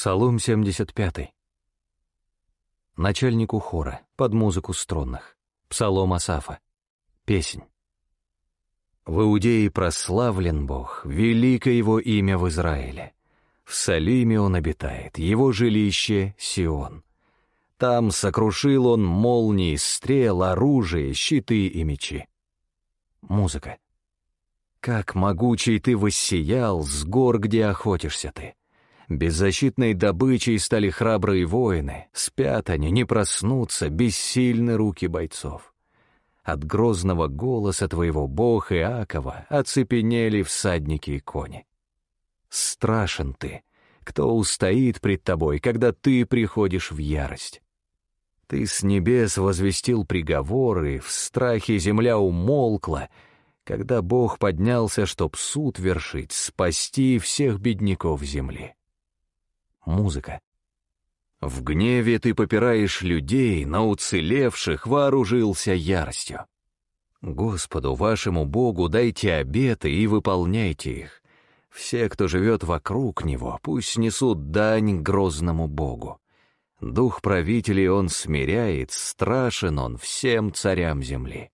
Псалом 75. Начальнику хора, под музыку струнных. Псалом Асафа. Песнь. В Иудее прославлен Бог, велико его имя в Израиле. В Салиме он обитает, его жилище — Сион. Там сокрушил он молнии, стрел, оружие, щиты и мечи. Музыка. Как могучий ты воссиял с гор, где охотишься ты. Беззащитной добычей стали храбрые воины. Спят они, не проснутся, бессильны руки бойцов. От грозного голоса твоего бог Иакова оцепенели всадники и кони. Страшен ты, кто устоит пред тобой, когда ты приходишь в ярость. Ты с небес возвестил приговоры, в страхе земля умолкла, когда Бог поднялся, чтоб суд вершить, спасти всех бедняков земли музыка. В гневе ты попираешь людей, на уцелевших вооружился яростью. Господу вашему Богу дайте обеты и выполняйте их. Все, кто живет вокруг него, пусть несут дань грозному Богу. Дух правителей он смиряет, страшен он всем царям земли.